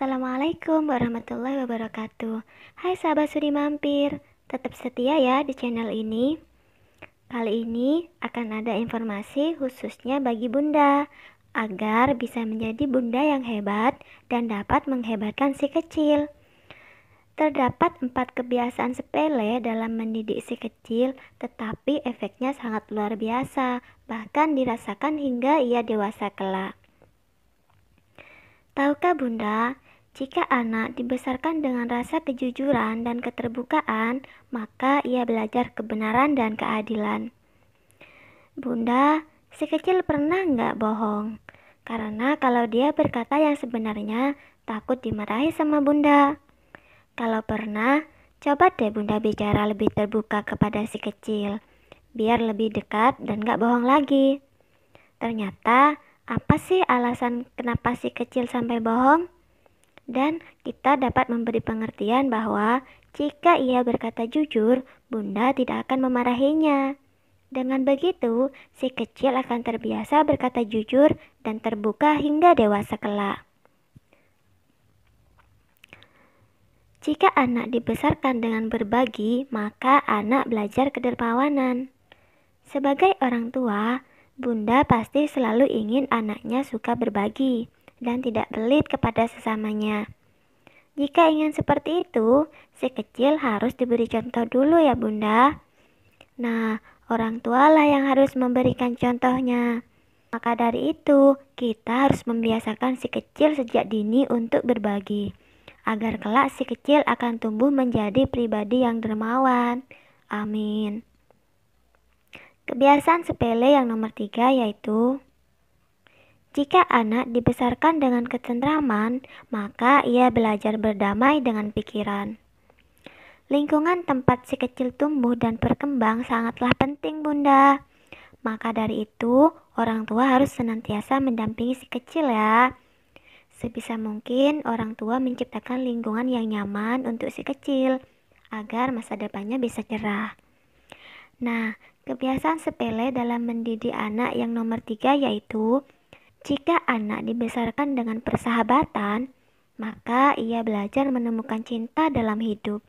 Assalamualaikum warahmatullahi wabarakatuh Hai sahabat sudi mampir Tetap setia ya di channel ini Kali ini akan ada informasi khususnya bagi bunda Agar bisa menjadi bunda yang hebat dan dapat menghebatkan si kecil Terdapat empat kebiasaan sepele dalam mendidik si kecil, tetapi efeknya sangat luar biasa, bahkan dirasakan hingga ia dewasa kelak. Tahukah Bunda, jika anak dibesarkan dengan rasa kejujuran dan keterbukaan, maka ia belajar kebenaran dan keadilan. Bunda, si kecil pernah nggak bohong? Karena kalau dia berkata yang sebenarnya, takut dimarahi sama bunda. Kalau pernah, coba deh bunda bicara lebih terbuka kepada si kecil, biar lebih dekat dan nggak bohong lagi. Ternyata, apa sih alasan kenapa si kecil sampai bohong? dan kita dapat memberi pengertian bahwa jika ia berkata jujur, Bunda tidak akan memarahinya. Dengan begitu, si kecil akan terbiasa berkata jujur dan terbuka hingga dewasa kelak. Jika anak dibesarkan dengan berbagi, maka anak belajar kedermawanan. Sebagai orang tua, bunda pasti selalu ingin anaknya suka berbagi dan tidak pelit kepada sesamanya. Jika ingin seperti itu, si kecil harus diberi contoh dulu ya bunda. Nah, orang tua lah yang harus memberikan contohnya. Maka dari itu, kita harus membiasakan si kecil sejak dini untuk berbagi. Agar kelak si kecil akan tumbuh menjadi pribadi yang dermawan. Amin. Kebiasaan sepele yang nomor tiga yaitu jika anak dibesarkan dengan ketentraman, maka ia belajar berdamai dengan pikiran. Lingkungan tempat si kecil tumbuh dan berkembang sangatlah penting, Bunda. Maka dari itu, orang tua harus senantiasa mendampingi si kecil ya. Sebisa mungkin, orang tua menciptakan lingkungan yang nyaman untuk si kecil agar masa depannya bisa cerah. Nah, kebiasaan sepele dalam mendidik anak yang nomor tiga yaitu jika anak dibesarkan dengan persahabatan, maka ia belajar menemukan cinta dalam hidup.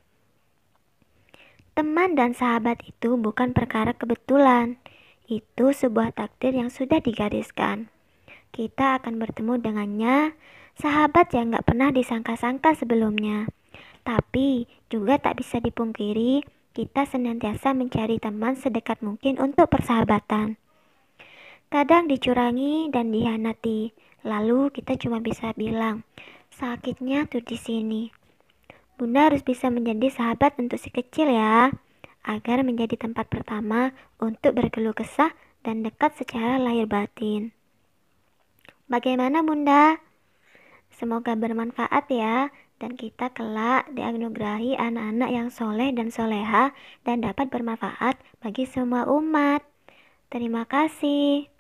Teman dan sahabat itu bukan perkara kebetulan, itu sebuah takdir yang sudah digariskan. Kita akan bertemu dengannya, sahabat yang gak pernah disangka-sangka sebelumnya. Tapi juga tak bisa dipungkiri, kita senantiasa mencari teman sedekat mungkin untuk persahabatan. Kadang dicurangi dan dihianati, lalu kita cuma bisa bilang, sakitnya tuh di sini. Bunda harus bisa menjadi sahabat untuk si kecil ya, agar menjadi tempat pertama untuk berkeluh kesah dan dekat secara lahir batin. Bagaimana Bunda? Semoga bermanfaat ya dan kita kelak dianugerahi anak-anak yang soleh dan soleha dan dapat bermanfaat bagi semua umat. Terima kasih.